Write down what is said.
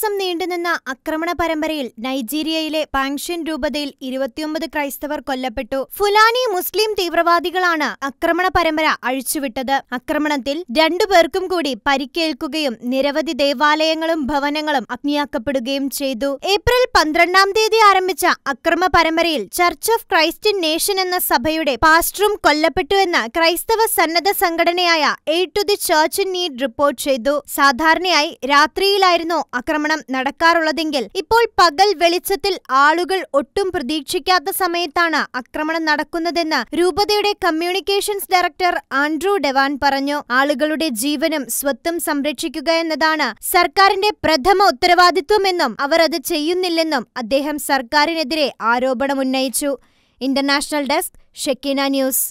ദിവസം നീണ്ടുനിന്ന ആക്രമണ പരമ്പരയിൽ നൈജീരിയയിലെ പാങ്ഷൻ രൂപതയിൽ ഇരുപത്തിയൊമ്പത് ക്രൈസ്തവർ കൊല്ലപ്പെട്ടു ഫുലാനി മുസ്ലിം തീവ്രവാദികളാണ് ആക്രമണ പരമ്പര അഴിച്ചുവിട്ടത് ആക്രമണത്തിൽ രണ്ടുപേർക്കും കൂടി പരിക്കേൽക്കുകയും നിരവധി ദേവാലയങ്ങളും ഭവനങ്ങളും അഗ്നിയാക്കപ്പെടുകയും ചെയ്തു ഏപ്രിൽ പന്ത്രണ്ടാം തീയതി ആരംഭിച്ച അക്രമ പരമ്പരയിൽ ചർച്ച് ഓഫ് ക്രൈസ്റ്റ് നേഷൻ എന്ന സഭയുടെ പാസ്റ്ററും കൊല്ലപ്പെട്ടുവെന്ന് ക്രൈസ്തവ സന്നദ്ധ സംഘടനയായ Aid to the Church in Need report ചെയ്തു സാധാരണയായി രാത്രിയിലായിരുന്നു ആക്രമണം ആക്രമണം നടക്കാറുള്ളതെങ്കിൽ ഇപ്പോൾ പകൽ വെളിച്ചത്തിൽ ആളുകൾ ഒട്ടും പ്രതീക്ഷിക്കാത്ത സമയത്താണ് ആക്രമണം നടക്കുന്നതെന്ന് രൂപതയുടെ കമ്മ്യൂണിക്കേഷൻസ് ഡയറക്ടർ ആൻഡ്രൂ ഡെവാൻ പറഞ്ഞു ആളുകളുടെ ജീവനും സ്വത്തും സംരക്ഷിക്കുക എന്നതാണ് സർക്കാരിന്റെ പ്രഥമ ഉത്തരവാദിത്വമെന്നും അവർ അത് ചെയ്യുന്നില്ലെന്നും അദ്ദേഹം സർക്കാരിനെതിരെ ആരോപണമുന്നയിച്ചു ഇന്റർനാഷണൽ ഡെസ്ക് ഷെക്കീന ന്യൂസ്